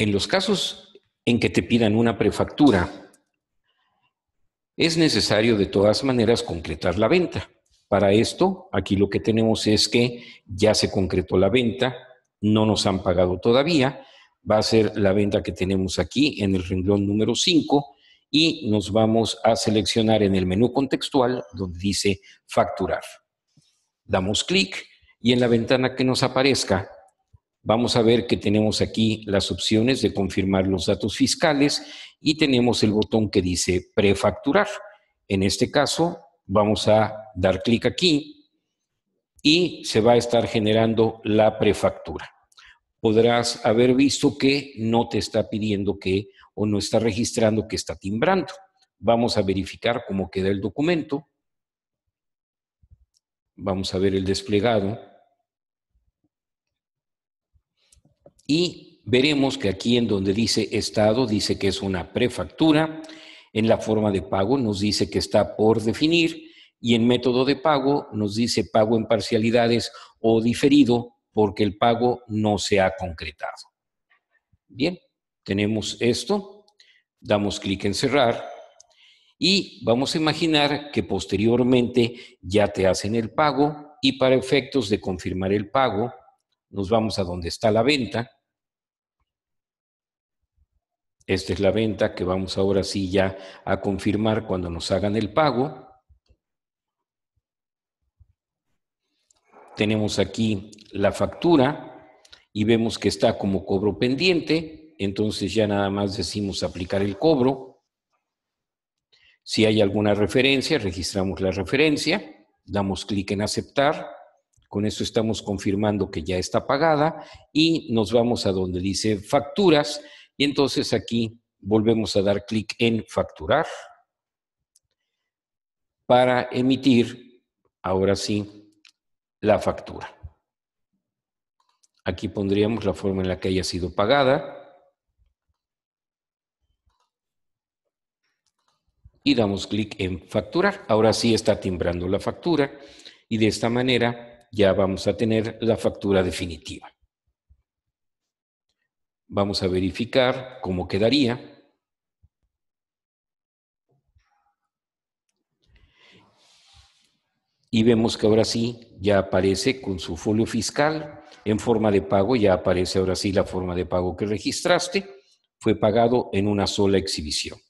En los casos en que te pidan una prefactura, es necesario de todas maneras concretar la venta. Para esto, aquí lo que tenemos es que ya se concretó la venta, no nos han pagado todavía, va a ser la venta que tenemos aquí en el renglón número 5 y nos vamos a seleccionar en el menú contextual donde dice facturar. Damos clic y en la ventana que nos aparezca Vamos a ver que tenemos aquí las opciones de confirmar los datos fiscales y tenemos el botón que dice prefacturar. En este caso, vamos a dar clic aquí y se va a estar generando la prefactura. Podrás haber visto que no te está pidiendo que o no está registrando que está timbrando. Vamos a verificar cómo queda el documento. Vamos a ver el desplegado. Y veremos que aquí en donde dice Estado, dice que es una prefactura. En la forma de pago nos dice que está por definir. Y en método de pago nos dice pago en parcialidades o diferido porque el pago no se ha concretado. Bien, tenemos esto. Damos clic en cerrar. Y vamos a imaginar que posteriormente ya te hacen el pago y para efectos de confirmar el pago, nos vamos a donde está la venta esta es la venta que vamos ahora sí ya a confirmar cuando nos hagan el pago. Tenemos aquí la factura y vemos que está como cobro pendiente, entonces ya nada más decimos aplicar el cobro. Si hay alguna referencia, registramos la referencia, damos clic en aceptar. Con eso estamos confirmando que ya está pagada y nos vamos a donde dice facturas y entonces aquí volvemos a dar clic en facturar para emitir, ahora sí, la factura. Aquí pondríamos la forma en la que haya sido pagada. Y damos clic en facturar. Ahora sí está timbrando la factura y de esta manera ya vamos a tener la factura definitiva. Vamos a verificar cómo quedaría. Y vemos que ahora sí ya aparece con su folio fiscal en forma de pago, ya aparece ahora sí la forma de pago que registraste, fue pagado en una sola exhibición.